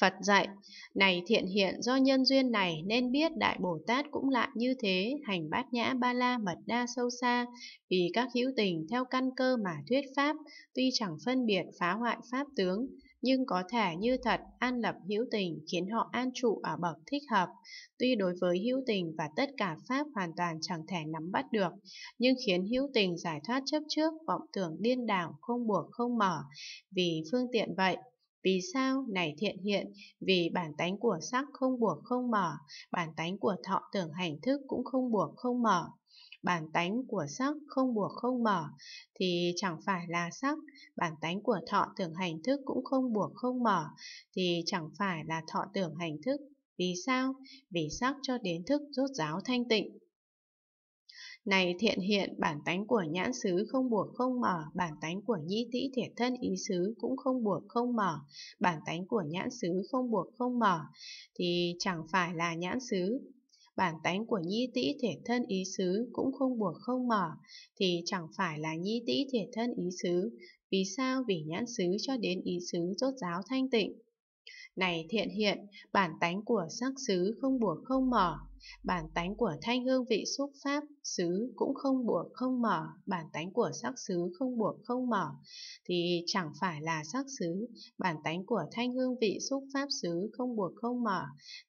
Phật dạy, này thiện hiện do nhân duyên này nên biết Đại Bồ Tát cũng lại như thế, hành bát nhã ba la mật đa sâu xa, vì các hữu tình theo căn cơ mà thuyết pháp, tuy chẳng phân biệt phá hoại pháp tướng, nhưng có thể như thật an lập hữu tình khiến họ an trụ ở bậc thích hợp. Tuy đối với hữu tình và tất cả pháp hoàn toàn chẳng thể nắm bắt được, nhưng khiến hữu tình giải thoát chấp trước vọng tưởng điên đảo không buộc không mở, vì phương tiện vậy vì sao này thiện hiện? Vì bản tánh của sắc không buộc không mở, bản tánh của thọ tưởng hành thức cũng không buộc không mở. Bản tánh của sắc không buộc không mở thì chẳng phải là sắc, bản tánh của thọ tưởng hành thức cũng không buộc không mở thì chẳng phải là thọ tưởng hành thức. Vì sao? Vì sắc cho đến thức rốt ráo thanh tịnh. Này thiện hiện, bản tánh của nhãn xứ không buộc không mở, bản tánh của nhĩ tĩ thiệt thân ý xứ cũng không buộc không mở, bản tánh của nhãn xứ không buộc không mở, thì chẳng phải là nhãn xứ. Bản tánh của nhi tĩ thể thân ý xứ cũng không buộc không mở, thì chẳng phải là nhi tĩ thể thân ý xứ. Vì sao? Vì nhãn xứ cho đến ý xứ rốt giáo thanh tịnh. Này thiện hiện, bản tánh của sắc xứ không buộc không mở, bản tánh của thanh hương vị xúc pháp xứ cũng không buộc không mở, bản tánh của sắc xứ không buộc không mở, thì chẳng phải là sắc xứ, bản tánh của thanh hương vị xúc pháp xứ không buộc không mở,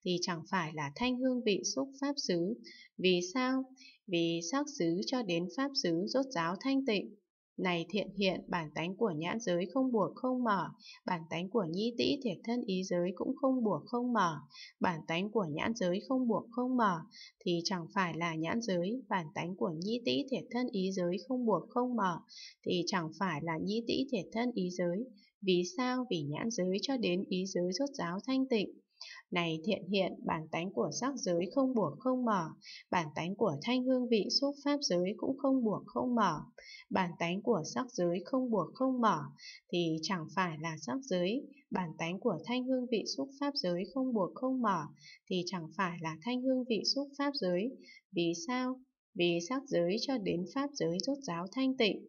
thì chẳng phải là thanh hương vị xúc pháp xứ. Vì sao? Vì sắc xứ cho đến pháp xứ rốt ráo thanh tịnh, này thiện hiện, bản tánh của nhãn giới không buộc không mở, bản tánh của nhĩ tĩ thiệt thân ý giới cũng không buộc không mở, bản tánh của nhãn giới không buộc không mở, thì chẳng phải là nhãn giới, bản tánh của nhĩ tĩ thiệt thân ý giới không buộc không mở, thì chẳng phải là nhĩ tĩ thiệt thân ý giới. Vì sao? Vì nhãn giới cho đến ý giới rốt ráo thanh tịnh. Này thiện hiện, bản tánh của sắc giới không buộc không mở, bản tánh của thanh hương vị xúc pháp giới cũng không buộc không mở. Bản tánh của sắc giới không buộc không mở thì chẳng phải là sắc giới, bản tánh của thanh hương vị xúc pháp giới không buộc không mở thì chẳng phải là thanh hương vị xúc pháp giới. Vì sao? Vì sắc giới cho đến pháp giới rốt giáo thanh tịnh.